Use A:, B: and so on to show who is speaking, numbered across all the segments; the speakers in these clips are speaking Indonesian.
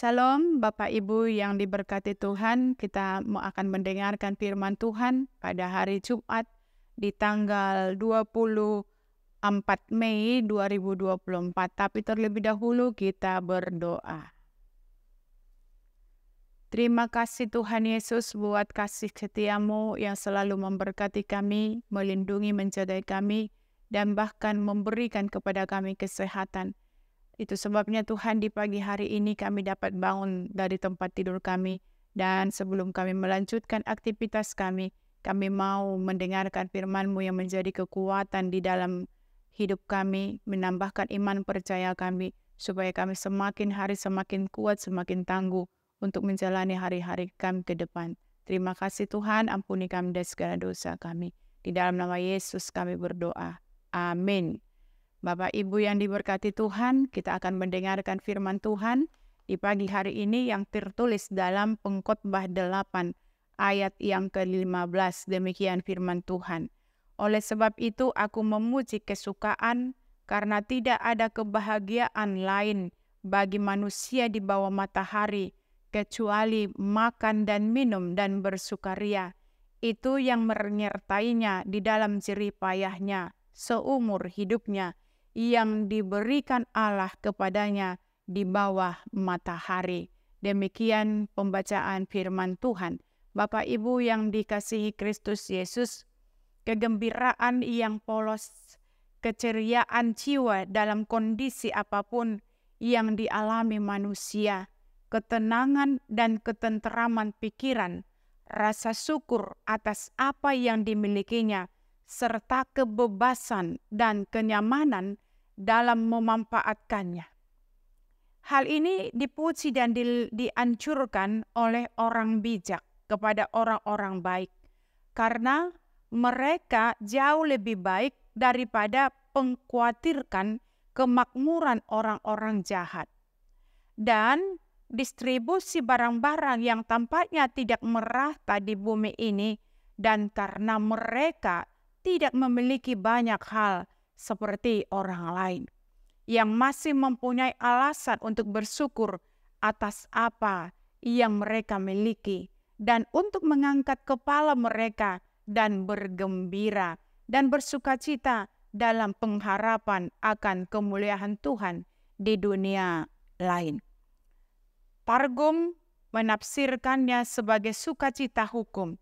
A: Salam Bapak Ibu yang diberkati Tuhan, kita mau akan mendengarkan firman Tuhan pada hari Jumat di tanggal 24 Mei 2024. Tapi terlebih dahulu kita berdoa. Terima kasih Tuhan Yesus buat kasih setiamu yang selalu memberkati kami, melindungi, menjaga kami, dan bahkan memberikan kepada kami kesehatan. Itu sebabnya Tuhan di pagi hari ini kami dapat bangun dari tempat tidur kami dan sebelum kami melanjutkan aktivitas kami, kami mau mendengarkan firman-Mu yang menjadi kekuatan di dalam hidup kami, menambahkan iman percaya kami, supaya kami semakin hari semakin kuat, semakin tangguh untuk menjalani hari-hari kami ke depan. Terima kasih Tuhan, ampuni kami dari segala dosa kami. Di dalam nama Yesus kami berdoa. Amin. Bapak Ibu yang diberkati Tuhan, kita akan mendengarkan firman Tuhan di pagi hari ini yang tertulis dalam pengkhotbah 8 ayat yang ke-15. Demikian firman Tuhan. Oleh sebab itu aku memuji kesukaan karena tidak ada kebahagiaan lain bagi manusia di bawah matahari kecuali makan dan minum dan bersukaria. Itu yang menyertainya di dalam jerih payahnya seumur hidupnya yang diberikan Allah kepadanya di bawah matahari. Demikian pembacaan firman Tuhan. Bapak Ibu yang dikasihi Kristus Yesus, kegembiraan yang polos, keceriaan jiwa dalam kondisi apapun yang dialami manusia, ketenangan dan ketenteraman pikiran, rasa syukur atas apa yang dimilikinya, serta kebebasan dan kenyamanan dalam memanfaatkannya. Hal ini dipuji dan di, diancurkan oleh orang bijak kepada orang-orang baik, karena mereka jauh lebih baik daripada pengkhawatirkan kemakmuran orang-orang jahat. Dan distribusi barang-barang yang tampaknya tidak merata di bumi ini dan karena mereka tidak memiliki banyak hal seperti orang lain yang masih mempunyai alasan untuk bersyukur atas apa yang mereka miliki dan untuk mengangkat kepala mereka dan bergembira dan bersukacita dalam pengharapan akan kemuliaan Tuhan di dunia lain. Pargum menafsirkannya sebagai sukacita hukum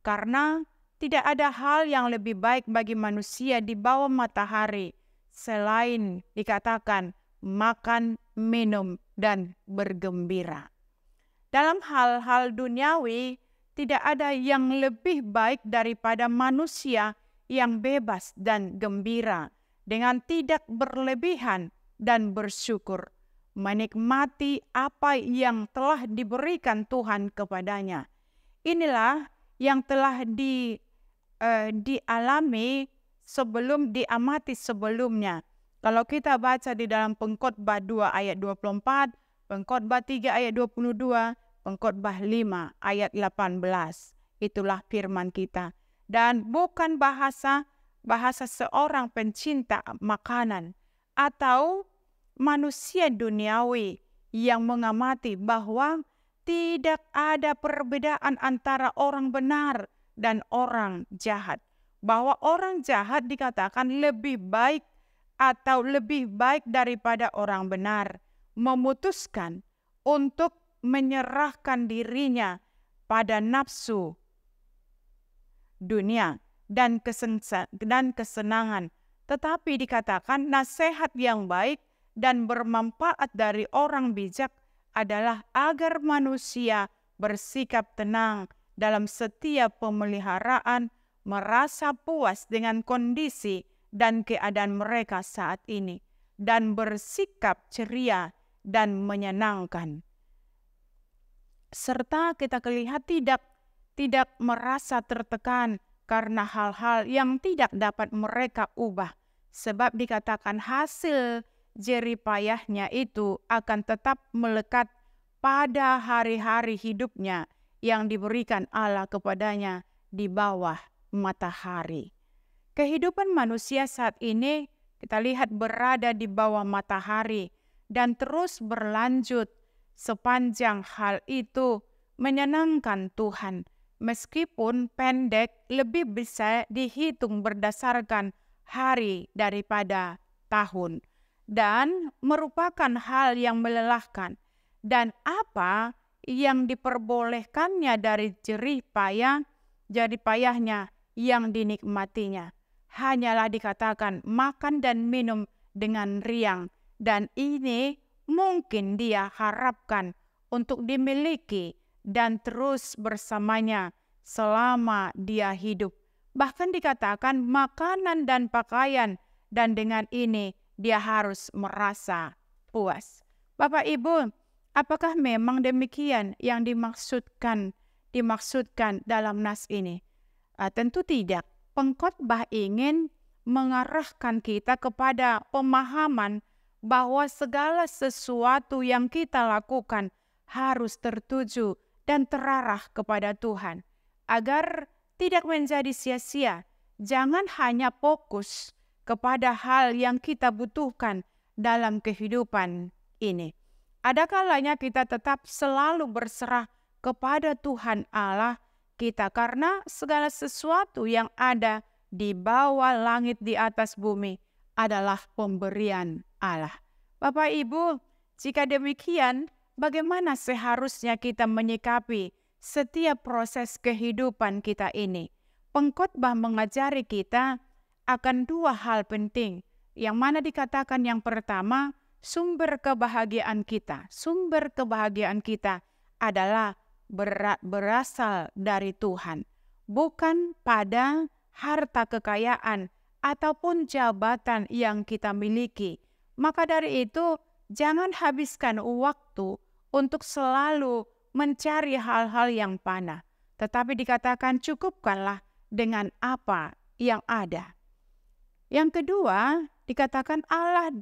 A: karena tidak ada hal yang lebih baik bagi manusia di bawah matahari selain dikatakan makan, minum, dan bergembira. Dalam hal-hal duniawi, tidak ada yang lebih baik daripada manusia yang bebas dan gembira dengan tidak berlebihan dan bersyukur, menikmati apa yang telah diberikan Tuhan kepadanya. Inilah yang telah di uh, dialami sebelum diamati sebelumnya. Kalau kita baca di dalam pengkhotbah 2 ayat 24, pengkhotbah 3 ayat 22, pengkhotbah 5 ayat 18. Itulah firman kita. Dan bukan bahasa bahasa seorang pencinta makanan atau manusia duniawi yang mengamati bahwa tidak ada perbedaan antara orang benar dan orang jahat. Bahwa orang jahat dikatakan lebih baik atau lebih baik daripada orang benar, memutuskan untuk menyerahkan dirinya pada nafsu dunia dan, kesenangan. Tetapi dikatakan nasihat yang baik dan bermanfaat dari orang bijak adalah agar manusia bersikap tenang dalam setiap pemeliharaan merasa puas dengan kondisi dan keadaan mereka saat ini dan bersikap ceria dan menyenangkan. Serta kita kelihatan tidak tidak merasa tertekan karena hal-hal yang tidak dapat mereka ubah sebab dikatakan hasil jeripayahnya itu akan tetap melekat pada hari-hari hidupnya yang diberikan Allah kepadanya di bawah matahari. Kehidupan manusia saat ini kita lihat berada di bawah matahari dan terus berlanjut sepanjang hal itu menyenangkan Tuhan. Meskipun pendek, lebih bisa dihitung berdasarkan hari daripada tahun, dan merupakan hal yang melelahkan. Dan apa yang diperbolehkannya dari jerih payah jadi payahnya yang dinikmatinya. Hanyalah dikatakan makan dan minum dengan riang dan ini mungkin dia harapkan untuk dimiliki dan terus bersamanya selama dia hidup. Bahkan dikatakan makanan dan pakaian dan dengan ini dia harus merasa puas. Bapak Ibu, Apakah memang demikian yang dimaksudkan dimaksudkan dalam nas ini? Uh, tentu tidak. Pengkhotbah ingin mengarahkan kita kepada pemahaman bahwa segala sesuatu yang kita lakukan harus tertuju dan terarah kepada Tuhan agar tidak menjadi sia-sia. Jangan hanya fokus kepada hal yang kita butuhkan dalam kehidupan ini. Ada kalanya kita tetap selalu berserah kepada Tuhan Allah kita karena segala sesuatu yang ada di bawah langit di atas bumi adalah pemberian Allah. Bapak Ibu, jika demikian, bagaimana seharusnya kita menyikapi setiap proses kehidupan kita ini? Pengkhotbah mengajari kita akan dua hal penting, yang mana dikatakan yang pertama sumber kebahagiaan kita. Sumber kebahagiaan kita adalah berat berasal dari Tuhan, bukan pada harta kekayaan ataupun jabatan yang kita miliki. Maka dari itu, jangan habiskan waktu untuk selalu mencari hal-hal yang panah, tetapi dikatakan cukupkanlah dengan apa yang ada. Yang kedua, dikatakan Allah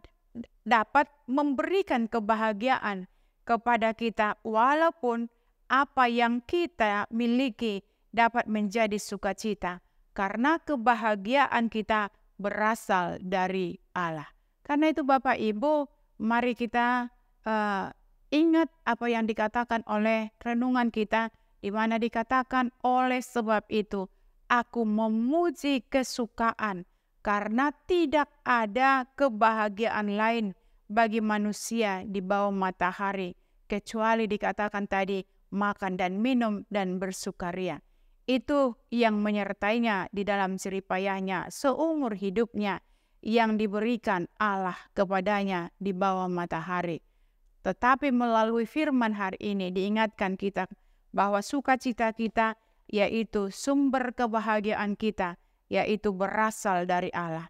A: dapat memberikan kebahagiaan kepada kita walaupun apa yang kita miliki dapat menjadi sukacita karena kebahagiaan kita berasal dari Allah. Karena itu Bapak Ibu, mari kita uh, ingat apa yang dikatakan oleh renungan kita di mana dikatakan oleh sebab itu aku memuji kesukaan karena tidak ada kebahagiaan lain bagi manusia di bawah matahari kecuali dikatakan tadi makan dan minum dan bersukaria. Itu yang menyertainya di dalam siripayahnya seumur hidupnya yang diberikan Allah kepadanya di bawah matahari. Tetapi melalui firman hari ini diingatkan kita bahwa sukacita kita yaitu sumber kebahagiaan kita yaitu berasal dari Allah.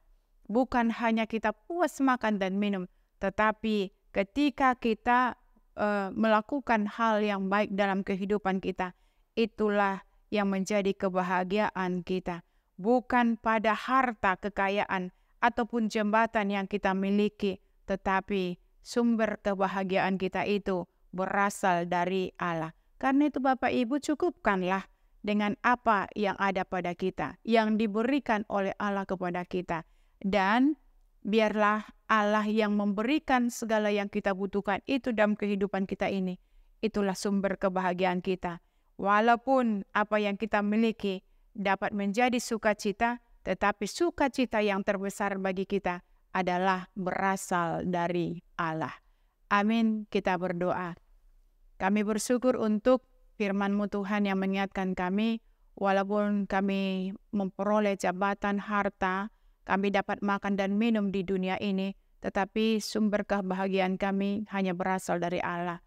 A: Bukan hanya kita puas makan dan minum, tetapi ketika kita uh, melakukan hal yang baik dalam kehidupan kita, itulah yang menjadi kebahagiaan kita, bukan pada harta kekayaan ataupun jembatan yang kita miliki, tetapi sumber kebahagiaan kita itu berasal dari Allah. Karena itu Bapak Ibu cukupkanlah dengan apa yang ada pada kita, yang diberikan oleh Allah kepada kita. Dan biarlah Allah yang memberikan segala yang kita butuhkan itu dalam kehidupan kita ini. Itulah sumber kebahagiaan kita. Walaupun apa yang kita miliki dapat menjadi sukacita, tetapi sukacita yang terbesar bagi kita adalah berasal dari Allah. Amin. Kita berdoa. Kami bersyukur untuk firmanmu Tuhan yang mengingatkan kami, walaupun kami memperoleh jabatan, harta, kami dapat makan dan minum di dunia ini, tetapi sumber kebahagiaan kami hanya berasal dari Allah.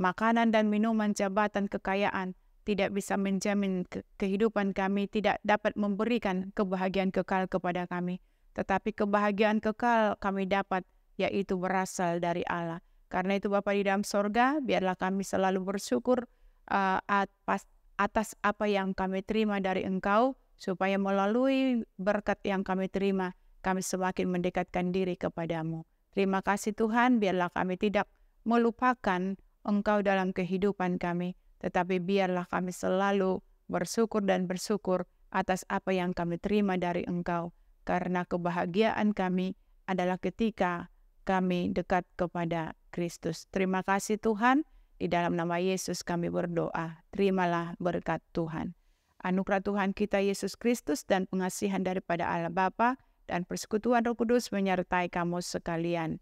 A: Makanan dan minuman, jabatan, kekayaan tidak bisa menjamin kehidupan kami, tidak dapat memberikan kebahagiaan kekal kepada kami. Tetapi kebahagiaan kekal kami dapat, yaitu berasal dari Allah. Karena itu Bapa di dalam sorga, biarlah kami selalu bersyukur Eh, atas, atas apa yang kami terima dari Engkau, supaya melalui berkat yang kami terima, kami semakin mendekatkan diri kepadamu. Terima kasih Tuhan, biarlah kami tidak melupakan Engkau dalam kehidupan kami, tetapi biarlah kami selalu bersyukur dan bersyukur atas apa yang kami terima dari Engkau, karena kebahagiaan kami adalah ketika kami dekat kepada Kristus. Terima kasih Tuhan. Di dalam nama Yesus kami berdoa. Terimalah berkat Tuhan. Anugerah Tuhan kita Yesus Kristus dan pengasihan daripada Allah Bapa dan persekutuan Roh Kudus menyertai kamu sekalian.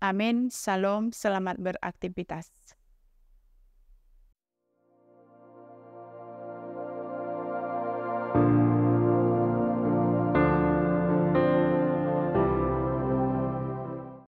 A: Amin. Salam. Selamat beraktivitas.